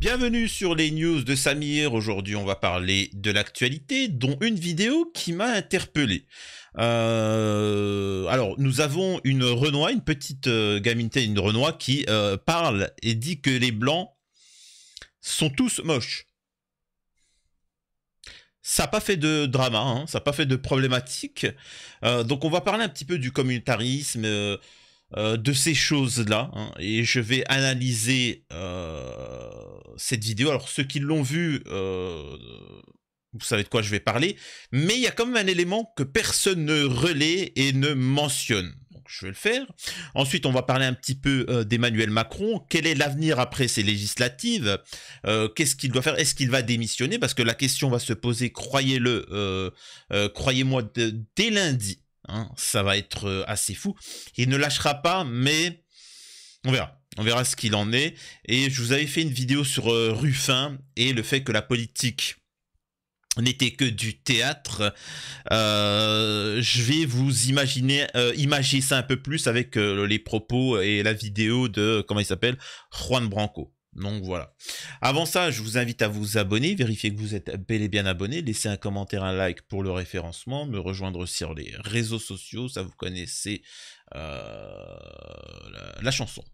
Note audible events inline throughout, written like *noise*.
Bienvenue sur les news de Samir. Aujourd'hui, on va parler de l'actualité, dont une vidéo qui m'a interpellé. Euh, alors, nous avons une Renoir, une petite euh, gamine, une Renoir qui euh, parle et dit que les blancs sont tous moches. Ça n'a pas fait de drama, hein. ça n'a pas fait de problématique. Euh, donc, on va parler un petit peu du communautarisme. de ces choses-là. Hein. et je vais analyser cette vidéo. Alors ceux qui l'ont vu, euh, vous savez de quoi je vais parler. Mais il y a quand même un élément que personne ne relaie et ne mentionne. Donc je vais le faire. Ensuite, on va parler un petit peu euh, d'Emmanuel Macron. Quel est l'avenir après ces législatives euh, Qu'est-ce qu'il doit faire Est-ce qu'il va démissionner Parce que la question va se poser, croyez-le, croyez-moi, dès lundi. Hein. ça va être assez fou. Il ne lâchera pas, mais on verra. On verra ce qu'il en est. Et je vous avais fait une vidéo sur euh, Ruffin et le fait que la politique n'était que du théâtre. Euh, je vais vous imaginer, euh, imaginer ça un peu plus avec les propos et la vidéo de, comment il s'appelle, Juan Branco. Donc voilà. Avant ça, je vous invite à vous abonner, vérifier que vous êtes bel et bien abonné, laisser un commentaire, un like pour le référencement, me rejoindre sur les réseaux sociaux, ça vous connaissez la chanson.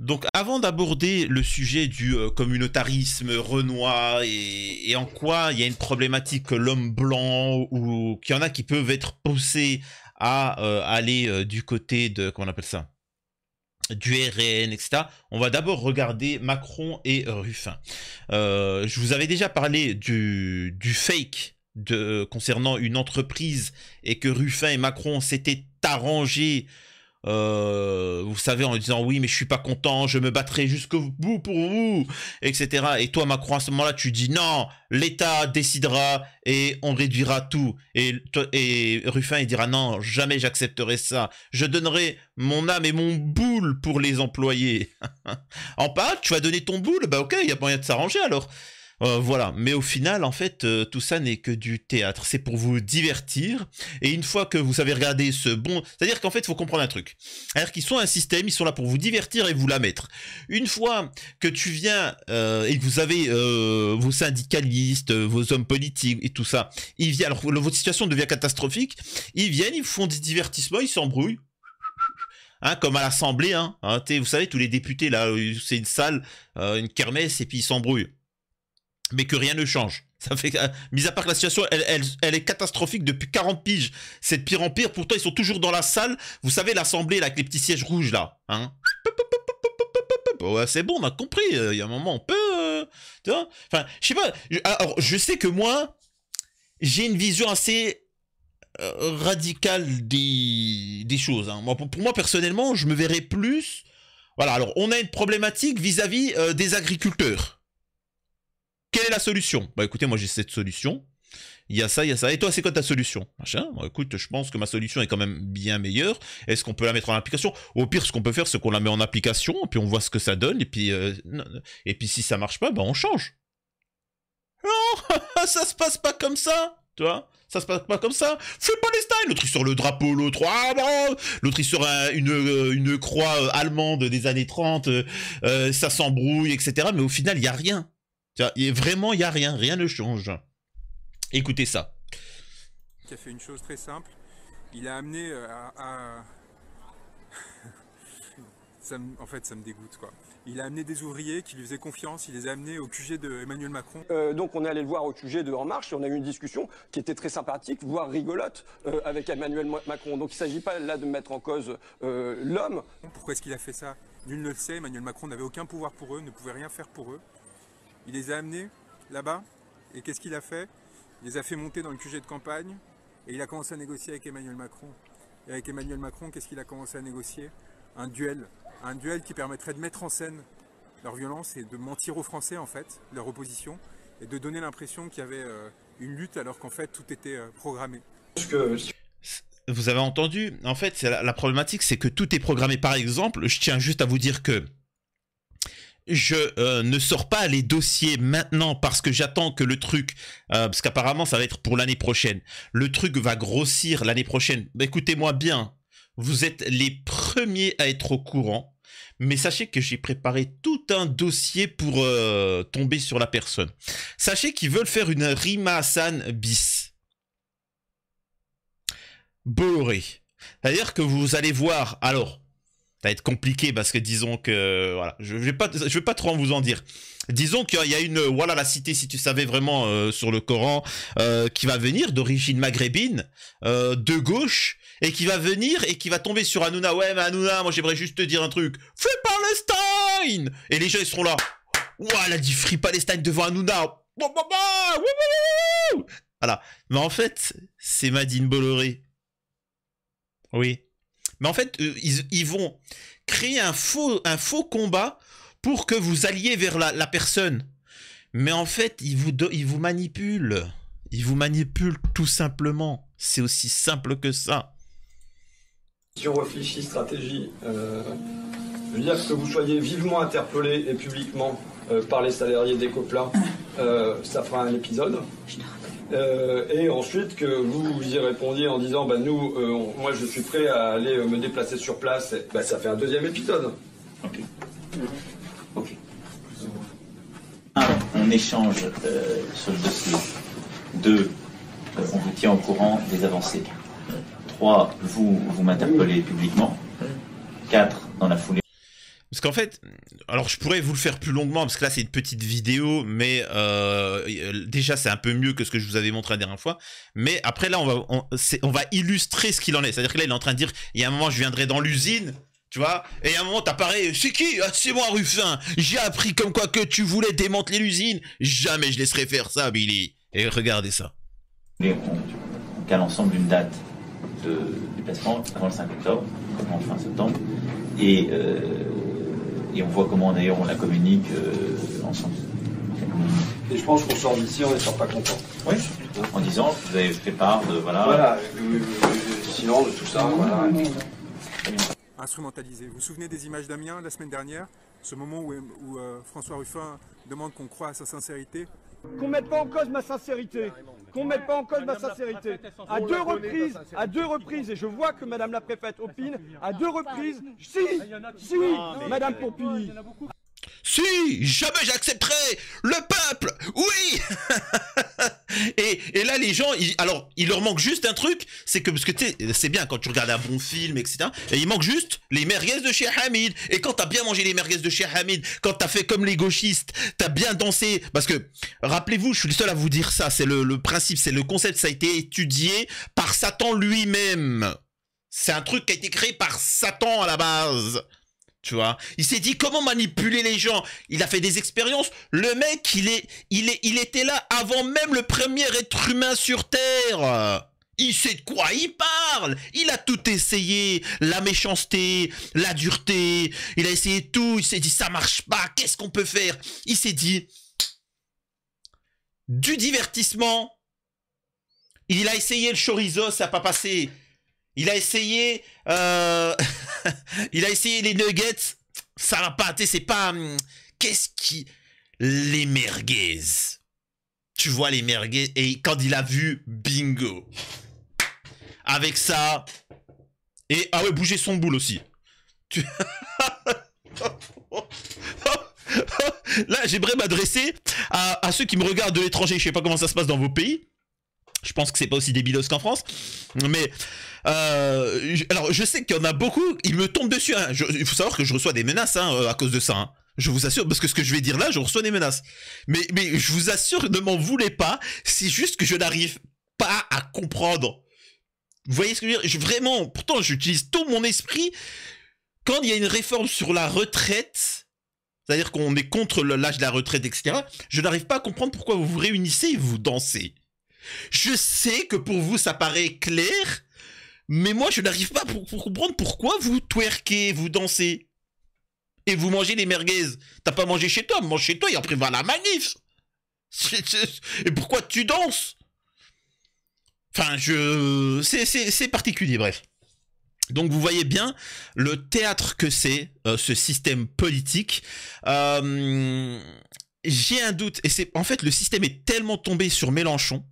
Donc avant d'aborder le sujet du euh, communautarisme renois et, en quoi il y a une problématique que l'homme blanc ou qu'il y en a qui peuvent être poussés à euh, aller euh, du côté de comment on appelle ça du RN, etc. On va d'abord regarder Macron et Ruffin. je vous avais déjà parlé du, fake concernant une entreprise et que Ruffin et Macron s'étaient arrangés euh, vous savez, en disant oui, mais je suis pas content, je me battrai jusqu'au bout pour vous, etc. Et toi, Macron, à ce moment-là, tu dis non, l'État décidera et on réduira tout. Et, et Ruffin, il dira non, jamais j'accepterai ça. Je donnerai mon âme et mon boule pour les employés. *laughs* en pâte, tu vas donner ton boule, bah ok, il y a moyen de s'arranger alors. Euh, voilà, mais au final, en fait, euh, tout ça n'est que du théâtre. C'est pour vous divertir. Et une fois que vous avez regardé ce bon, c'est-à-dire qu'en fait, il faut comprendre un truc. C'est-à-dire qu'ils sont un système, ils sont là pour vous divertir et vous la mettre. Une fois que tu viens euh, et que vous avez vos syndicalistes, vos hommes politiques et tout ça, ils viennent. Alors, votre situation devient catastrophique. Ils viennent, ils font des divertissements, ils s'embrouillent. Hein, comme à l'Assemblée, hein, hein vous savez, tous les députés, là, c'est une salle, une kermesse, et puis ils s'embrouillent mais que rien ne change. Ça fait, euh, mis à part que la situation, elle, est catastrophique depuis 40 piges. C'est de pire en pire. Pourtant, ils sont toujours dans la salle. Vous savez, l'assemblée, avec les petits sièges rouges, là. Hein. c'est bon, on a compris. Euh, il y a un moment, on peut. Euh, enfin, je sais pas. Alors, je sais que moi, j'ai une vision assez radicale des, choses. Hein. Moi, pour, moi, personnellement, je me verrais plus. Voilà, alors, on a une problématique vis à -vis, des agriculteurs. Quelle est la solution Bah écoutez, moi j'ai cette solution. Il y a ça, il y a ça. Et toi, c'est quoi ta solution Machin. écoute, je pense que ma solution est quand même bien meilleure. Est-ce qu'on peut la mettre en application Au pire, ce qu'on peut faire, c'est qu'on la met en application, et puis on voit ce que ça donne, et puis, euh, et puis si ça marche pas, bah on change. Non, *laughs* ça se passe pas comme ça, tu vois ça se passe pas comme ça. Fais Palestine L'autre, il sort le drapeau, l'autre, ah bon L'autre, il sort euh, une, croix euh, allemande des années 30, ça s'embrouille, etc. Mais au final, il y a rien. Tiens, vraiment, il n'y a rien, rien ne change. Écoutez ça. Qui a fait une chose très simple. Il a amené euh, à. *laughs* en fait, ça me dégoûte, quoi. Il a amené des ouvriers qui lui faisaient confiance, il les a amenés au QG de Emmanuel Macron. Euh, donc on est allé le voir au QG de En Marche et on a eu une discussion qui était très sympathique, voire rigolote, euh, avec Emmanuel Macron. Donc il ne s'agit pas là de mettre en cause l'homme. Pourquoi est-ce qu'il a fait ça Nul ne le sait, Emmanuel Macron n'avait aucun pouvoir pour eux, ne pouvait rien faire pour eux. Il les a amenés là-bas. Et qu'est-ce qu'il a fait Il les a fait monter dans le QG de campagne. Et il a commencé à négocier avec Emmanuel Macron. Et avec Emmanuel Macron, qu'est-ce qu'il a commencé à négocier Un duel. Un duel qui permettrait de mettre en scène leur violence et de mentir aux Français, en fait, leur opposition, et de donner l'impression qu'il y avait euh, une lutte alors qu'en fait tout était euh, programmé. Vous avez entendu En fait, la, la problématique, c'est que tout est programmé. Par exemple, je tiens juste à vous dire que je euh, ne sors pas les dossiers maintenant parce que j'attends que le truc, euh, parce qu'apparemment ça va être pour l'année prochaine, le truc va grossir l'année prochaine. Bah, écoutez-moi bien, vous êtes les premiers à être au courant, mais sachez que j'ai préparé tout un dossier pour euh, tomber sur la personne. Sachez qu'ils veulent faire une Rima bis. Boré. C'est-à-dire que vous allez voir, alors, va être compliqué parce que disons que voilà, je vais pas je vais pas trop en vous en dire. Disons qu'il y a une voilà la cité si tu savais vraiment euh, sur le Coran euh, qui va venir d'origine maghrébine euh, de gauche et qui va venir et qui va tomber sur Hanouna. Ouais, mais Hanouna, moi j'aimerais juste te dire un truc. Free Palestine Et les gens ils seront là. Ouah, elle a dit Free Palestine devant Hanouna. Voilà. Mais en fait, c'est Madine Bolloré. Oui. Mais en fait, euh, ils, vont créer un faux, un faux combat pour que vous alliez vers la, la personne. Mais en fait, ils vous, ils vous manipulent. Ils vous manipulent tout simplement. C'est aussi simple que ça. Si on réfléchit stratégie, euh, je veux dire que vous soyez vivement interpellé et publiquement euh, par les salariés d'Ecopla, euh, ça fera un épisode. Euh, et ensuite que vous, y répondiez en disant bah, nous, euh, moi je suis prêt à aller euh, me déplacer sur place, bah, ça fait un deuxième épisode. Ok. Ok. Un, on échange euh, sur le dossier. Deux, on vous tient au courant des avancées. Trois, vous, vous m'interpellez publiquement. Quatre, dans la foulée. Parce qu'en fait, alors je pourrais vous le faire plus longuement, parce que là c'est une petite vidéo, mais euh, euh, déjà c'est un peu mieux que ce que je vous avais montré la dernière fois. Mais après là, on va, illustrer ce qu'il en est. C'est-à-dire que là il est en train de dire, il y a un moment je viendrai dans l'usine, tu vois Et à un moment, t'apparais, c'est qui ah, C'est moi, Ruffin J'ai appris comme quoi que tu voulais démanteler l'usine Jamais je laisserai faire ça, Billy Et regardez ça. qu'à on, d'une ensemble date de déplacement avant le 5 octobre, en fin septembre, et euh, et on voit comment d'ailleurs on la communique euh, ensemble. Et je pense qu'on sort d'ici, on ne sort pas content. Oui, en disant, vous avez fait part de. Voilà, voilà euh, euh, silence, de tout ça. Voilà. Instrumentalisé. Vous vous souvenez des images d'Amiens la semaine dernière Ce moment où, François Ruffin demande qu'on croit à sa sincérité qu'on mette pas en cause ma sincérité. Qu'on mette pas en cause ma sincérité. À deux reprises, à deux reprises, et je vois que Madame la préfète opine, ah, à deux reprises, si, si, Madame Pompili. Si, jamais j'accepterai le peuple, oui *laughs* Et, là, les gens, alors, il leur manque juste un truc, c'est que, parce que c'est bien quand tu regardes un bon film, etc. Et il manque juste les merguez de chez Hamid. Et quand t'as bien mangé les merguez de chez Hamid, quand t'as fait comme les gauchistes, t'as bien dansé. Parce que, rappelez-vous, je suis le seul à vous dire ça, c'est le, le principe, c'est le concept, ça a été étudié par Satan lui-même. C'est un truc qui a été créé par Satan à la base tu vois. Il s'est dit comment manipuler les gens. Il a fait des expériences. Le mec, il est, il est, il était là avant même le premier être humain sur Terre. Il sait de quoi il parle. Il a tout essayé, la méchanceté, la dureté. Il a essayé tout. Il s'est dit ça marche pas. Qu'est-ce qu'on peut faire Il s'est dit du divertissement. Il a essayé le chorizo, ça n'a pas passé. Il a essayé, euh, *laughs* il a essayé les nuggets. Ça va pas, c'est pas. Hum, qu'est-ce qui, les merguez. Tu vois les merguez et quand il a vu, bingo. Avec ça et ah ouais, bouger son boule aussi. *laughs* Là, j'aimerais m'adresser à, à, ceux qui me regardent de l'étranger. Je sais pas comment ça se passe dans vos pays. Je pense que c'est pas aussi débilos qu'en France. Mais euh, alors je sais qu'il y en a beaucoup, ils me tombent dessus. Hein. il faut savoir que je reçois des menaces hein, euh, à cause de ça. Hein. Je vous assure, parce que ce que je vais dire là, je reçois des menaces. Mais, mais je vous assure, ne m'en voulez pas. C'est juste que je n'arrive pas à comprendre. Vous voyez ce que je veux dire Vraiment, pourtant j'utilise tout mon esprit. Quand il y a une réforme sur la retraite, c'est-à-dire qu'on est contre l'âge de la retraite, etc., je n'arrive pas à comprendre pourquoi vous vous réunissez et vous dansez. Je sais que pour vous, ça paraît clair, mais moi, je n'arrive pas pour, comprendre pourquoi vous twerkez, vous dansez. Et vous mangez les merguez. T'as pas mangé chez toi, mange chez toi et après va la manif. *laughs* Et pourquoi tu danses Enfin, je... C'est particulier, bref. Donc vous voyez bien le théâtre que c'est, euh, ce système politique. Euh, j'ai un doute, et c'est en fait le système est tellement tombé sur Mélenchon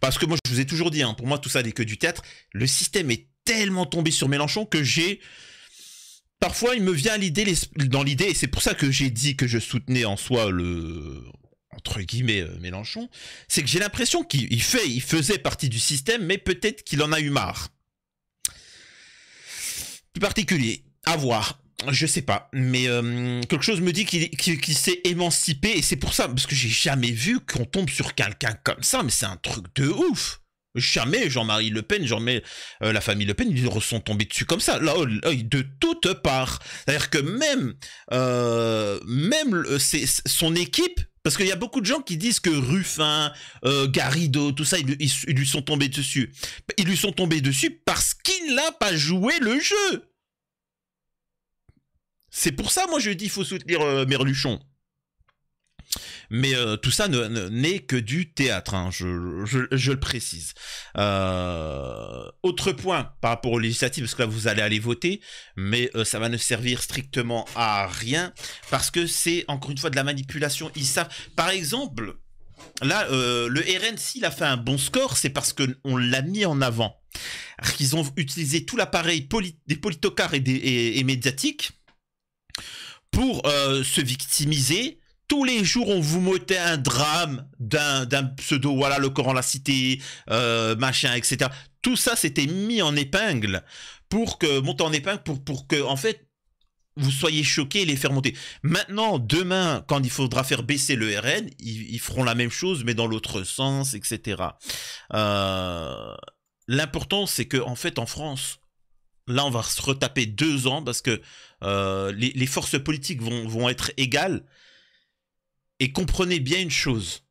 parce que moi, je vous ai toujours dit, hein, pour moi, tout ça n'est que du théâtre. Le système est tellement tombé sur Mélenchon que j'ai... Parfois, il me vient l'idée, dans l'idée, et c'est pour ça que j'ai dit que je soutenais en soi le, entre guillemets, euh, Mélenchon, c'est que j'ai l'impression qu'il fait, il faisait partie du système, mais peut-être qu'il en a eu marre. Plus particulier, à voir je sais pas, mais euh, quelque chose me dit qu'il s'est émancipé et c'est pour ça, parce que j'ai jamais vu qu'on tombe sur quelqu'un comme ça, mais c'est un truc de ouf. Jamais Jean-Marie Le Pen, jamais euh, la famille Le Pen, ils sont tombés dessus comme ça. Là, de toutes parts. C'est-à-dire que même, euh, même son équipe, parce qu'il y a beaucoup de gens qui disent que Ruffin, euh, Garrido, tout ça, ils, ils, lui sont tombés dessus. Ils lui sont tombés dessus parce qu'il n'a pas joué le jeu. C'est pour ça, moi, je dis, il faut soutenir euh, Merluchon. Mais euh, tout ça n'est que du théâtre, hein, je, le précise. Euh, autre point par rapport aux législatives, parce que là vous allez aller voter, mais ça va ne servir strictement à rien, parce que c'est encore une fois de la manipulation. Ils savent, par exemple, là le RN s'il a fait un bon score, c'est parce qu'on l'a mis en avant. Qu'ils ont utilisé tout l'appareil des politocars et médiatiques pour euh, se victimiser. Tous les jours, on vous motait un drame d'un pseudo, voilà, le Coran, la cité, euh, machin, etc. Tout ça, c'était mis en épingle pour que, monter en épingle pour, pour que, en fait, vous soyez choqués et les faire monter. Maintenant, demain, quand il faudra faire baisser le RN, ils, feront la même chose, mais dans l'autre sens, etc. Euh, l'important, c'est que en fait, en France, là, on va se retaper deux ans parce que euh, les, forces politiques vont, être égales. Et comprenez bien une chose,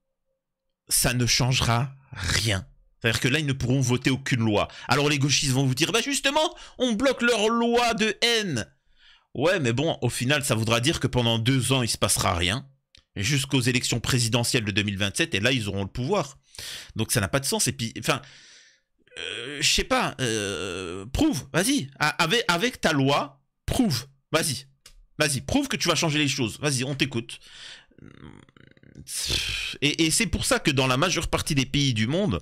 ça ne changera rien. C'est-à-dire que là, ils ne pourront voter aucune loi. Alors les gauchistes vont vous dire, bah justement, on bloque leur loi de haine. Ouais, mais bon, au final, ça voudra dire que pendant deux ans, il se passera rien. Jusqu'aux élections présidentielles de 2027, et là, ils auront le pouvoir. Donc ça n'a pas de sens. Et puis, enfin, euh, je sais pas, euh, prouve, vas-y, avec, ta loi, prouve, vas-y, vas-y, prouve que tu vas changer les choses, vas-y, on t'écoute. et c'est pour ça que dans la majeure partie des pays du monde,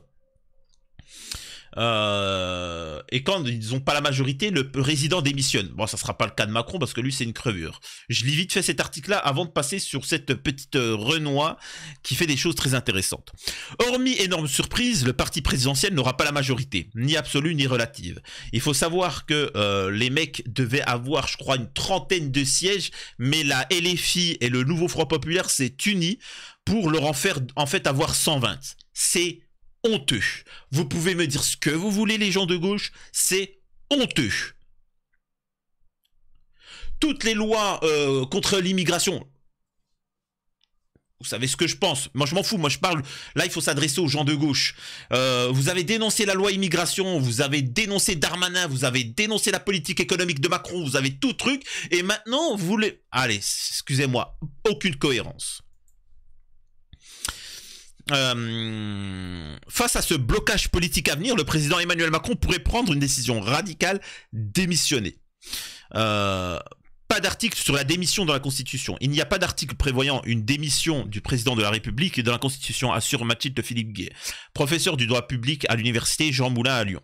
euh, et quand ils n'ont pas la majorité, le président démissionne. Bon, ça sera pas le cas de Macron parce que lui, c'est une crevure. Je lis vite fait cet article-là avant de passer sur cette petite euh, Renoir qui fait des choses très intéressantes. Hormis énorme surprise, le parti présidentiel n'aura pas la majorité, ni absolue ni relative. Il faut savoir que euh, les mecs devaient avoir, je crois, une trentaine de sièges, mais la LFI et le nouveau Front populaire s'est unis pour leur en faire en fait avoir 120. C'est honteux. Vous pouvez me dire ce que vous voulez, les gens de gauche, c'est honteux. Toutes les lois euh, contre l'immigration, vous savez ce que je pense. Moi, je m'en fous. Moi, je parle. Là, il faut s'adresser aux gens de gauche. Euh, vous avez dénoncé la loi immigration. Vous avez dénoncé Darmanin. Vous avez dénoncé la politique économique de Macron. Vous avez tout truc. Et maintenant, vous voulez. Allez, excusez-moi. Aucune cohérence. Euh, face à ce blocage politique à venir, le président Emmanuel Macron pourrait prendre une décision radicale, démissionner. Euh, pas d'article sur la démission dans la Constitution. Il n'y a pas d'article prévoyant une démission du président de la République dans la Constitution, assure Mathilde Philippe gué professeur du droit public à l'université Jean Moulin à Lyon.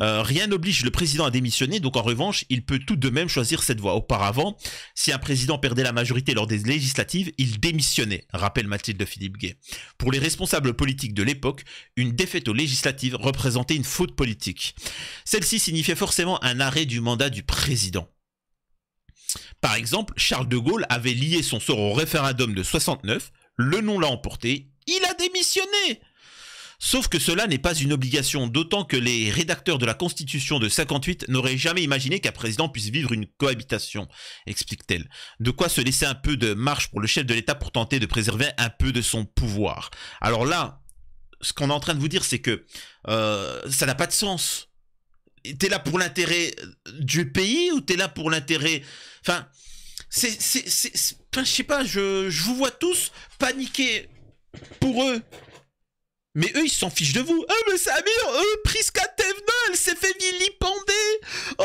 Euh, rien n'oblige le président à démissionner, donc en revanche, il peut tout de même choisir cette voie. Auparavant, si un président perdait la majorité lors des législatives, il démissionnait, rappelle Mathilde Philippe gué Pour les responsables politiques de l'époque, une défaite aux législatives représentait une faute politique. Celle-ci signifiait forcément un arrêt du mandat du président. Par exemple, Charles de Gaulle avait lié son sort au référendum de 69, le nom l'a emporté, il a démissionné Sauf que cela n'est pas une obligation, d'autant que les rédacteurs de la Constitution de 58 n'auraient jamais imaginé qu'un président puisse vivre une cohabitation, explique-t-elle. De quoi se laisser un peu de marche pour le chef de l'État pour tenter de préserver un peu de son pouvoir. Alors là, ce qu'on est en train de vous dire, c'est que euh, ça n'a pas de sens. T'es là pour l'intérêt du pays ou t'es là pour l'intérêt Enfin, c'est, c'est, c'est, je sais pas, je, je vous vois tous paniquer pour eux. Mais eux, ils s'en fichent de vous. Ah, oh, mais Samir, oh, Priska Tevna, elle s'est fait vilipender. Oh,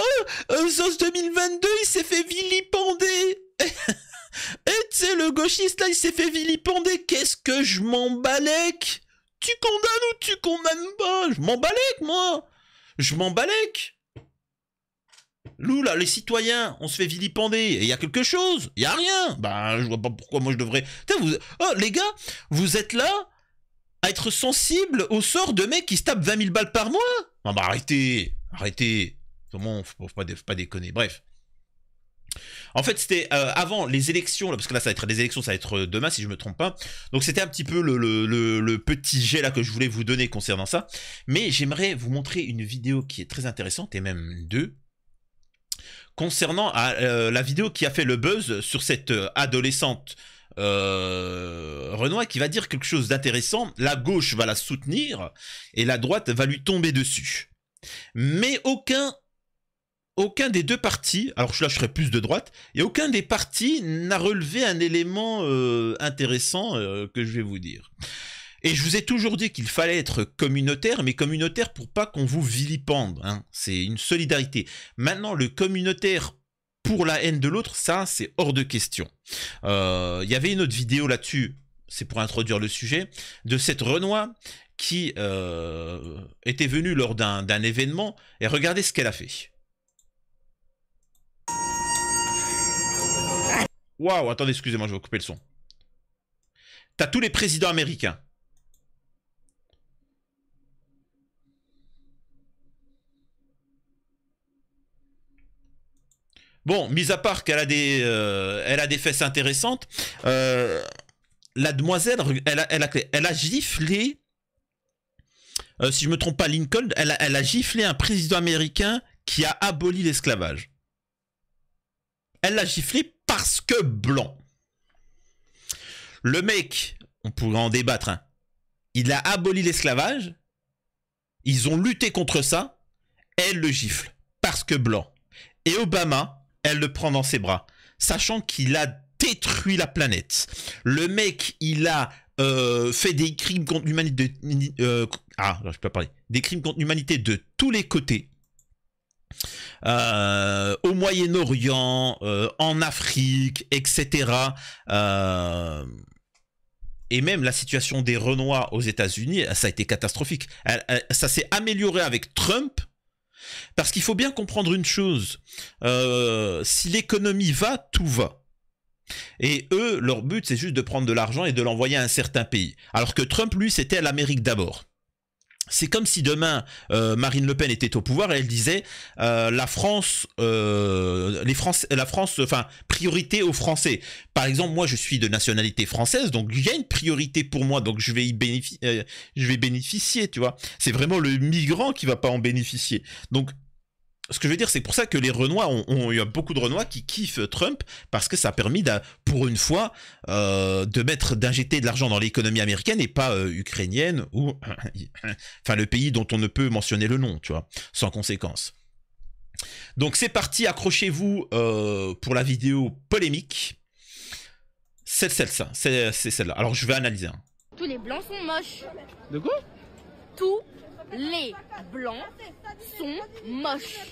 euh, ZOS 2022, il s'est fait vilipender. *laughs* Et c'est le gauchiste, là, il s'est fait vilipender. Qu'est-ce que je m'en Tu condamnes ou tu condamnes pas Je m'en moi. Je m'en loula les citoyens, on se fait vilipender, et il y a quelque chose, il y a rien. Ben, je vois pas pourquoi moi je devrais. vous... oh, les gars, vous êtes là à être sensible au sort de mecs qui se tapent 20 000 balles par mois. Non, ah, bah arrêtez, arrêtez. Comment, faut, pas, faut pas déconner. Bref. En fait, c'était euh, avant les élections, parce que là, ça va être les élections, ça va être euh, demain, si je me trompe pas. Donc, c'était un petit peu le, le, petit jet là que je voulais vous donner concernant ça. Mais j'aimerais vous montrer une vidéo qui est très intéressante, et même deux, concernant euh, la vidéo qui a fait le buzz sur cette euh, adolescente euh, Renoir qui va dire quelque chose d'intéressant. La gauche va la soutenir et la droite va lui tomber dessus. Mais aucun, aucun des deux partis, alors je lâcherai plus de droite, et aucun des partis n'a relevé un élément intéressant que je vais vous dire. Et je vous ai toujours dit qu'il fallait être communautaire, mais communautaire pour pas qu'on vous vilipende. Hein. C'est une solidarité. Maintenant, le communautaire pour la haine de l'autre, ça, c'est hors de question. Il euh, y avait une autre vidéo là-dessus, c'est pour introduire le sujet, de cette Renoir qui euh, était venue lors d'un événement, et regardez ce qu'elle a fait. Waouh, attendez, excusez-moi, je vais couper le son. T'as tous les présidents américains Bon, mis à part qu'elle a des, euh, elle a des fesses intéressantes, euh, la demoiselle, elle a, giflé, euh, si je me trompe pas, Lincoln, elle a, giflé un président américain qui a aboli l'esclavage. Elle l'a giflé parce que blanc. Le mec, on pourrait en débattre, hein, il a aboli l'esclavage, ils ont lutté contre ça, elle le gifle parce que blanc. Et Obama, elle le prend dans ses bras, sachant qu'il a détruit la planète. Le mec, il a euh, fait des crimes contre l'humanité de... Euh, ah, je peux parler. Des crimes contre l'humanité de tous les côtés. Euh, au Moyen-Orient, en Afrique, etc. et même la situation des Renois aux États-Unis, ça a été catastrophique. ça s'est amélioré avec Trump, parce qu'il faut bien comprendre une chose, euh, si l'économie va, tout va. Et eux, leur but, c'est juste de prendre de l'argent et de l'envoyer à un certain pays. Alors que Trump, lui, c'était l'Amérique d'abord c'est comme si demain euh, Marine Le Pen était au pouvoir et elle disait euh, la France, euh, les France, la France, enfin priorité aux Français. Par exemple, moi je suis de nationalité française, donc il y a une priorité pour moi, donc je vais y bénéficier, je vais bénéficier, tu vois. C'est vraiment le migrant qui va pas en bénéficier. Donc ce que je veux dire, c'est pour ça que les Renois ont, il y a beaucoup de Renois qui kiffent Trump parce que ça a permis, pour une fois, euh, de mettre, d'injecter de l'argent dans l'économie américaine et pas euh, ukrainienne ou, *laughs* enfin, le pays dont on ne peut mentionner le nom, tu vois, sans conséquence. Donc c'est parti, accrochez-vous euh, pour la vidéo polémique. C'est celle-là, c'est celle-là. Alors je vais analyser. Hein. Tous les blancs sont moches. De quoi Tout. » les blancs sont moches.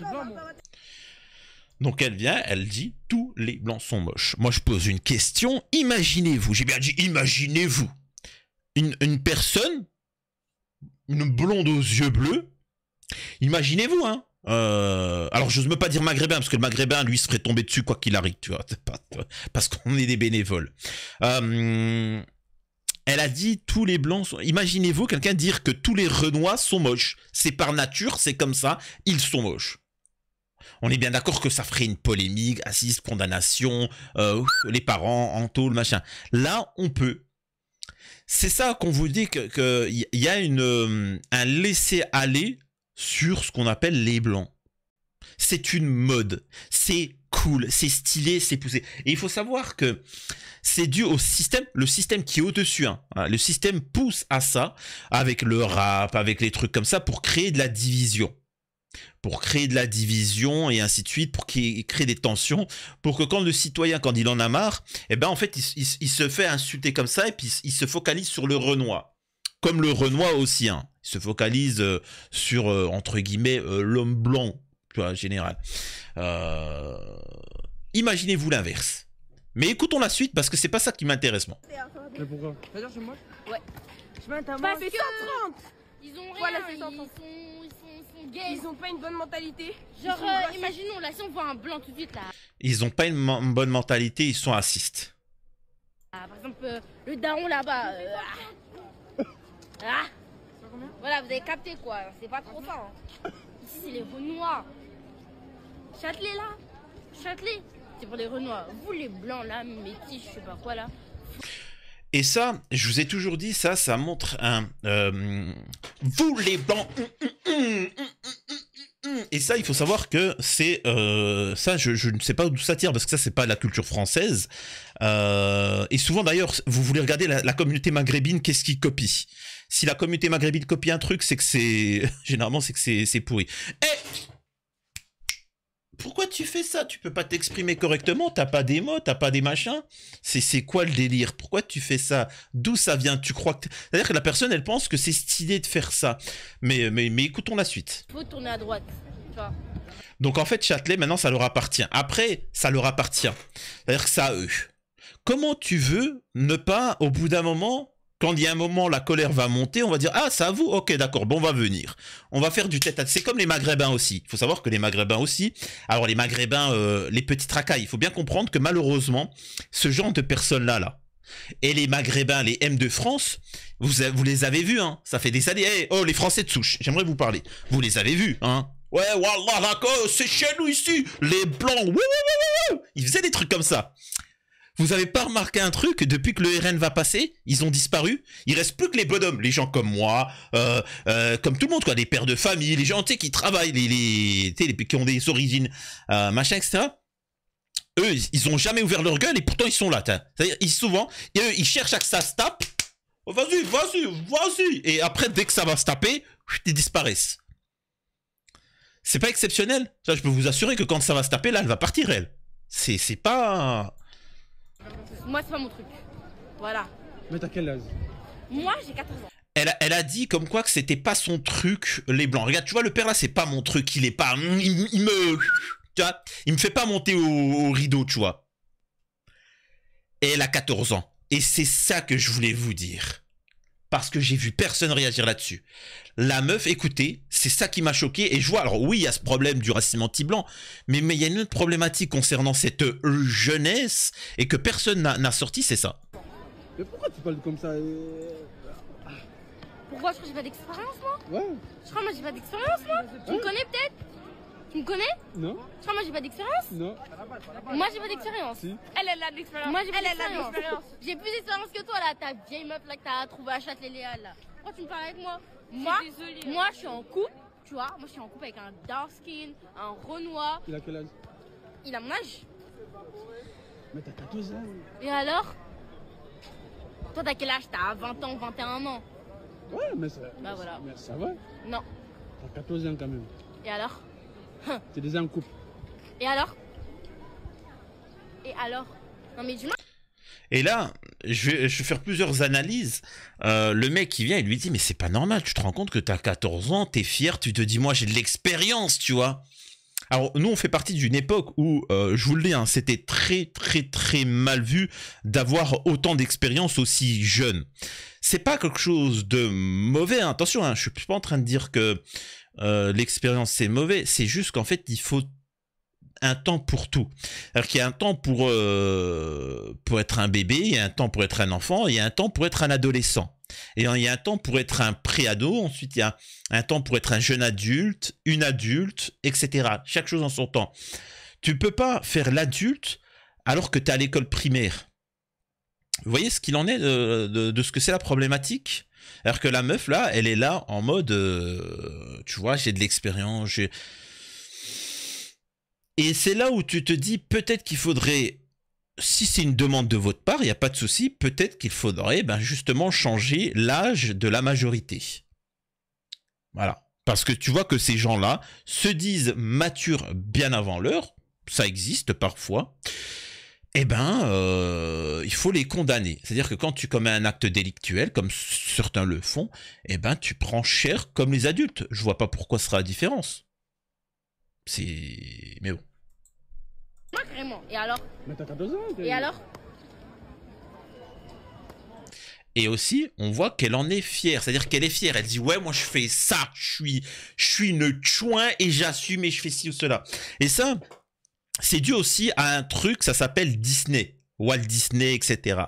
Donc elle vient, elle dit tous les blancs sont moches. Moi je pose une question, imaginez-vous, j'ai bien dit imaginez-vous, une, une, personne, une blonde aux yeux bleus, imaginez-vous, hein. Euh, alors je ne pas dire maghrébin parce que le maghrébin lui serait tombé dessus quoi qu'il arrive, tu vois, *laughs* parce qu'on est des bénévoles. Euh, elle a dit tous les blancs sont... Imaginez-vous quelqu'un dire que tous les Renois sont moches. C'est par nature, c'est comme ça, ils sont moches. On est bien d'accord que ça ferait une polémique, assise, condamnation, euh, les parents, en le machin. Là, on peut. C'est ça qu'on vous dit qu'il y a une, euh, un laisser-aller sur ce qu'on appelle les blancs. C'est une mode. C'est cool, c'est stylé, c'est poussé. Et il faut savoir que c'est dû au système, le système qui est au-dessus. Hein. Le système pousse à ça, avec le rap, avec les trucs comme ça, pour créer de la division. Pour créer de la division et ainsi de suite, pour créer des tensions, pour que quand le citoyen, quand il en a marre, eh ben en fait, il, se fait insulter comme ça et puis il se focalise sur le Renoir. Comme le Renoir aussi, hein. il se focalise euh, sur, euh, entre guillemets, euh, l'homme blanc tu vois, général. Euh... Imaginez-vous l'inverse. Mais écoutons la suite parce que c'est pas ça qui m'intéresse moi. Mais pourquoi Vas-y chez moi Ouais. Je mets un tabac. Parce 130 Ils ont rien, voilà, ils, sont, ils, sont, ils, sont, gays. Ils ont pas une bonne mentalité. Genre, euh, imaginons là, si on voit un blanc tout de suite là. Ils ont pas une, bonne mentalité, ils sont racistes. Ah, par exemple, euh, le daron là-bas. Euh, ah. ah. Voilà, vous avez capté quoi, c'est pas trop ça. Hein. Ici, c'est les noirs. Châtelet là Châtelet C'est pour les Renois. Vous les blancs là, métis, je sais pas quoi là. Et ça, je vous ai toujours dit, ça, ça montre un... Euh, vous les blancs hum, hum, hum, et ça, il faut savoir que c'est euh, ça. Je, ne sais pas d'où ça tire parce que ça, c'est pas la culture française. Euh, et souvent, d'ailleurs, vous voulez regarder la, communauté maghrébine, qu'est-ce qu'ils copie Si la communauté maghrébine copie un truc, c'est que c'est *laughs* généralement c'est que c'est pourri. Et eh pourquoi tu fais ça Tu peux pas t'exprimer correctement, t'as pas des mots, t'as pas des machins. C'est quoi le délire Pourquoi tu fais ça D'où ça vient Tu crois que c'est-à-dire que la personne elle pense que c'est stylé de faire ça. Mais mais mais écoutons la suite. Faut tourner à droite. Donc en fait Châtelet maintenant ça leur appartient. Après ça leur appartient. C'est-à-dire que ça à eux. Comment tu veux ne pas au bout d'un moment quand il y a un moment, la colère va monter, on va dire Ah, ça à vous Ok, d'accord, bon, on va venir. On va faire du tête à tête. C'est comme les Maghrébins aussi. Il faut savoir que les Maghrébins aussi. Alors, les Maghrébins, euh, les petits tracas, il faut bien comprendre que malheureusement, ce genre de personnes-là, là, et les Maghrébins, les M de France, vous, vous les avez vus, hein. Ça fait des années. Eh, oh, les Français de souche, j'aimerais vous parler. Vous les avez vus, hein. Ouais, wallah, c'est chez nous ici, les blancs, Ils faisaient des trucs comme ça. Vous avez pas remarqué un truc depuis que le RN va passer Ils ont disparu. Il reste plus que les bonhommes, les gens comme moi, euh, euh, comme tout le monde, quoi, des pères de famille, les gens qui travaillent, les, qui ont des origines, euh, machin, etc. Eux, ils ont jamais ouvert leur gueule et pourtant ils sont là. C'est-à-dire, ils souvent, et ils cherchent à que ça se tape. Oh, vas-y, vas-y, vas-y. Et après, dès que ça va se taper, ils disparaissent. C'est pas exceptionnel. Ça, je peux vous assurer que quand ça va se taper, là, elle va partir, elle. C'est pas moi, c'est pas mon truc. Voilà. Mais t'as quel âge Moi, j'ai 14 ans. Elle a, elle a, dit comme quoi que c'était pas son truc, les blancs. Regarde, tu vois, le père là, c'est pas mon truc, il est pas. Il, me. Tu vois, il me fait pas monter au, au rideau, tu vois. Et elle a 14 ans. Et c'est ça que je voulais vous dire parce que j'ai vu personne réagir là-dessus. La meuf, écoutez, c'est ça qui m'a choqué. Et je vois, alors oui, il y a ce problème du racisme anti-blanc, mais il y a une autre problématique concernant cette euh, jeunesse et que personne n'a sorti, c'est ça. Mais pourquoi tu parles comme ça euh, Pourquoi Je crois que j'ai pas d'expérience, moi Ouais. Je crois que moi j'ai pas d'expérience, moi Tu me connais peut-être tu me connais Non. Tu crois, moi j'ai pas d'expérience Non. Moi j'ai pas d'expérience. Elle, elle a de l'expérience. Moi j'ai pas d'expérience. J'ai plus d'expérience que toi là, ta vieille meuf là que t'as trouvé à Châtelet-Léal là. Pourquoi tu me parles avec moi Moi, hein. moi je suis en couple, tu vois. Moi je suis en couple avec un dark skin, un Renoir. Il a quel âge Il a mon âge. Mais t'as 14 ans. Et alors Toi t'as quel âge T'as 20 ans, 21 ans. Ouais, mais ça, bah, voilà. mais ça va. Non. T'as 14 ans quand même. Et alors T'es déjà Et alors Et alors Non mais du moins... Et là, je vais, je vais, faire plusieurs analyses. Euh, le mec qui vient, il lui dit, mais c'est pas normal, tu te rends compte que t'as 14 ans, t'es fier, tu te dis, moi j'ai de l'expérience, tu vois. Alors nous, on fait partie d'une époque où, euh, je vous le dis, hein, c'était très très très mal vu d'avoir autant d'expérience aussi jeune. C'est pas quelque chose de mauvais, hein. attention, hein, je suis pas en train de dire que euh, l'expérience c'est mauvais, c'est juste qu'en fait il faut un temps pour tout. Alors qu'il y a un temps pour, euh, pour être un bébé, il y a un temps pour être un enfant, il y a un temps pour être un adolescent. Et il y a un temps pour être un pré-ado, ensuite il y a un temps pour être un jeune adulte, une adulte, etc. Chaque chose en son temps. Tu peux pas faire l'adulte alors que tu es à l'école primaire. Vous voyez ce qu'il en est de ce que c'est la problématique alors que la meuf, là, elle est là en mode, euh, tu vois, j'ai de l'expérience. Et c'est là où tu te dis, peut-être qu'il faudrait, si c'est une demande de votre part, il n'y a pas de souci, peut-être qu'il faudrait ben, justement changer l'âge de la majorité. Voilà. Parce que tu vois que ces gens-là se disent matures bien avant l'heure, ça existe parfois, eh ben, euh, il faut les condamner. C'est-à-dire que quand tu commets un acte délictuel, comme certains le font, eh ben, tu prends cher comme les adultes. Je vois pas pourquoi ce sera la différence. C'est... Mais bon. Moi, Et alors Mais t'as Et alors et aussi, on voit qu'elle en est fière. C'est-à-dire qu'elle est fière. Elle dit, ouais, moi, je fais ça. Je suis, je suis une chouin et j'assume et je fais ci ou cela. Et ça, c'est dû aussi à un truc, ça s'appelle Disney, Walt Disney, etc.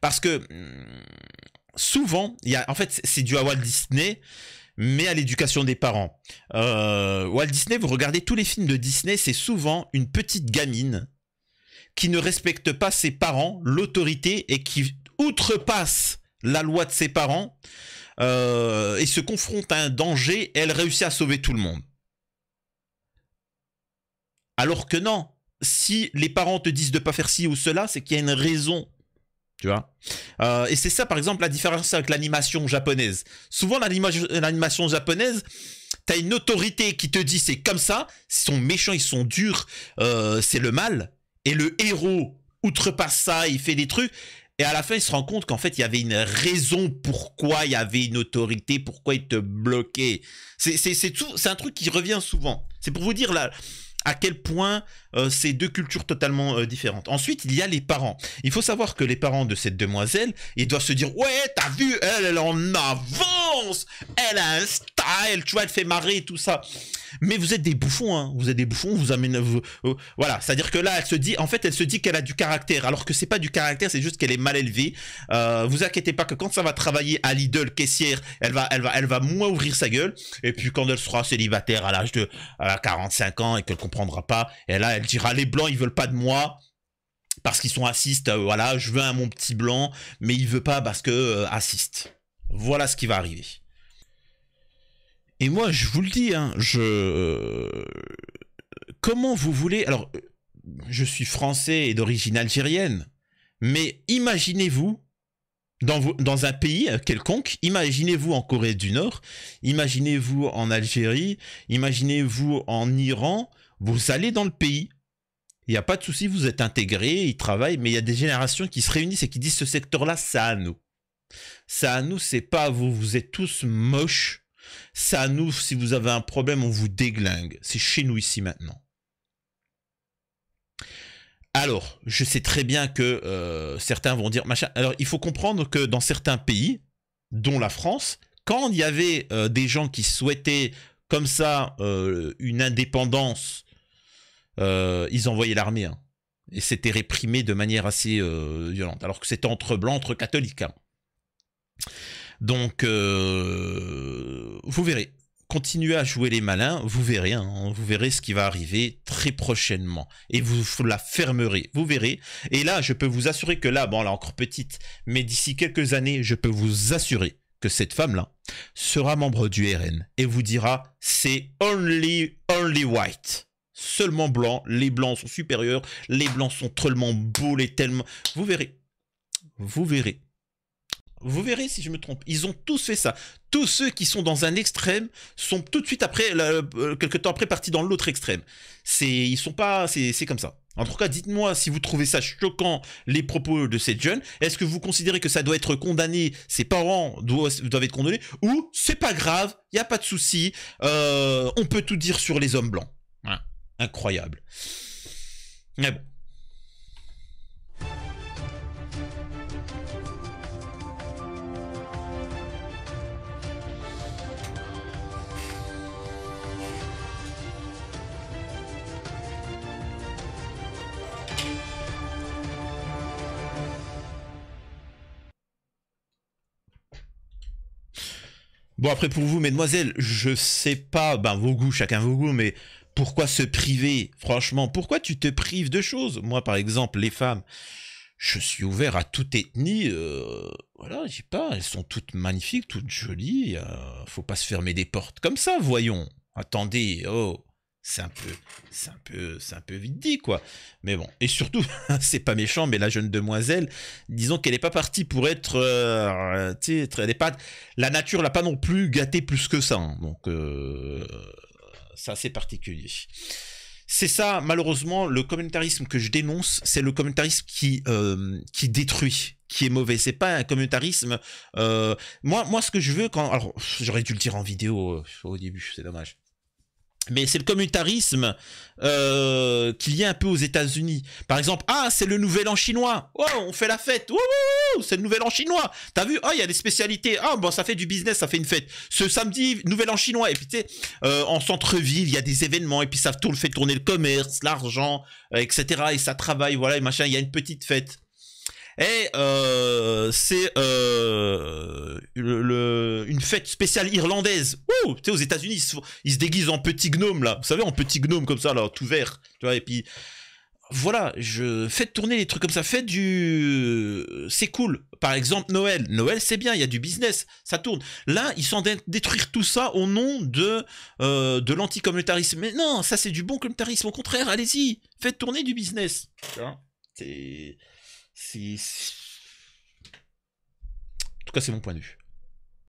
Parce que hmm, souvent, il y a, en fait, c'est dû à Walt Disney, mais à l'éducation des parents. Euh, Walt Disney, vous regardez tous les films de Disney, c'est souvent une petite gamine qui ne respecte pas ses parents, l'autorité, et qui outrepasse la loi de ses parents euh, et se confronte à un danger, elle réussit à sauver tout le monde. Alors que non, si les parents te disent de pas faire ci ou cela, c'est qu'il y a une raison. Tu vois euh, Et c'est ça, par exemple, la différence avec l'animation japonaise. Souvent, l'animation japonaise, tu as une autorité qui te dit c'est comme ça, ils sont méchants, ils sont durs, euh, c'est le mal. Et le héros outrepasse ça, il fait des trucs. Et à la fin, il se rend compte qu'en fait, il y avait une raison pourquoi il y avait une autorité, pourquoi il te bloquait. C'est un truc qui revient souvent. C'est pour vous dire là à quel point euh, ces deux cultures totalement euh, différentes. Ensuite, il y a les parents. Il faut savoir que les parents de cette demoiselle, ils doivent se dire, ouais, t'as vu, elle, elle en avance, elle a elle, tu vois, elle fait marrer, tout ça. Mais vous êtes des bouffons, hein. vous êtes des bouffons, vous amenez... voilà. C'est-à-dire que là, elle se dit, en fait, elle se dit qu'elle a du caractère, alors que c'est pas du caractère, c'est juste qu'elle est mal élevée. Euh, vous inquiétez pas que quand ça va travailler à Lidl, caissière, elle va, elle va, elle va moins ouvrir sa gueule. Et puis quand elle sera célibataire à l'âge de 45 ans et qu'elle comprendra pas, elle là, elle dira, les blancs, ils veulent pas de moi parce qu'ils sont assistes, euh, voilà, je veux un mon petit blanc, mais il veut pas parce que euh, assiste. Voilà ce qui va arriver. Et moi, je vous le dis, hein, je... Comment vous voulez... Alors, je suis français et d'origine algérienne, mais imaginez-vous, dans, un pays quelconque, imaginez-vous en Corée du Nord, imaginez-vous en Algérie, imaginez-vous en Iran, vous allez dans le pays. Il n'y a pas de souci, vous êtes intégré, ils travaillent, mais il y a des générations qui se réunissent et qui disent ce secteur-là, ça à nous. Ça à nous, c'est pas vous, vous êtes tous moches, ça, nous, si vous avez un problème, on vous déglingue. C'est chez nous ici maintenant. Alors, je sais très bien que euh, certains vont dire machin. Alors, il faut comprendre que dans certains pays, dont la France, quand il y avait euh, des gens qui souhaitaient comme ça euh, une indépendance, ils envoyaient l'armée. Hein. Et c'était réprimé de manière assez violente. Alors que c'était entre blancs, entre catholiques. Hein. Donc, euh, vous verrez. Continuez à jouer les malins, vous verrez, hein. vous verrez ce qui va arriver très prochainement. Et vous la fermerez, vous verrez. Et là, je peux vous assurer que là, bon, elle est encore petite, mais d'ici quelques années, je peux vous assurer que cette femme-là sera membre du RN et vous dira c'est only, only white seulement blanc, les blancs sont supérieurs, les blancs sont tellement beaux, les tellement... Vous verrez, vous verrez. Vous verrez si je me trompe. Ils ont tous fait ça. Tous ceux qui sont dans un extrême sont tout de suite après, euh, quelques temps après, partis dans l'autre extrême. C'est, ils sont pas, c'est comme ça. En tout cas, dites-moi si vous trouvez ça choquant, les propos de cette jeune. Est-ce que vous considérez que ça doit être condamné, ses parents doivent, être condamnés, ou c'est pas grave, il n'y a pas de souci, euh, on peut tout dire sur les hommes blancs. Incroyable. Mais bon. Bon, après, pour vous, mesdemoiselles, je sais pas, ben, vos goûts, chacun vos goûts, mais pourquoi se priver Franchement, pourquoi tu te prives de choses Moi, par exemple, les femmes, je suis ouvert à toute ethnie. Euh, voilà, je sais pas, elles sont toutes magnifiques, toutes jolies. Euh, faut pas se fermer des portes comme ça, voyons. Attendez, oh c'est un peu, c'est un peu, c'est un peu vite dit, quoi. Mais bon, et surtout, *laughs* c'est pas méchant, mais la jeune demoiselle, disons qu'elle n'est pas partie pour être, euh, tu sais, la nature l'a pas non plus gâtée plus que ça. Hein. donc, euh, ça, c'est particulier. C'est ça, malheureusement, le communautarisme que je dénonce, c'est le communautarisme qui, euh, qui détruit, qui est mauvais. C'est pas un communautarisme. moi, moi, ce que je veux quand. Alors, j'aurais dû le dire en vidéo au début, c'est dommage. Mais c'est le communautarisme qui euh, qu'il y a un peu aux États-Unis. Par exemple, ah, c'est le nouvel an chinois. Oh, on fait la fête. Oh, c'est le nouvel an chinois. T'as vu Ah, il y a des spécialités. Ah, bon, ça fait du business, ça fait une fête. Ce samedi, nouvel an chinois. Et puis, tu sais, euh, en centre-ville, il y a des événements. Et puis, ça tout le fait tourner le commerce, l'argent, euh, etc. Et ça travaille, voilà, et machin. Il y a une petite fête. Et euh, c'est euh, une fête spéciale irlandaise. Ouh, tu sais, aux États-Unis, ils, se, déguisent en petit gnome, là. Vous savez, en petit gnome comme ça, là, tout vert. Tu vois, et puis voilà, je faites tourner les trucs comme ça, faites du c'est cool. Par exemple Noël, Noël c'est bien, il y a du business, ça tourne. Là, ils sont détruire tout ça au nom de euh, de Mais non, ça c'est du bon communautarisme, au contraire, allez-y, faites tourner du business. C'est si En tout cas, c'est mon point de vue.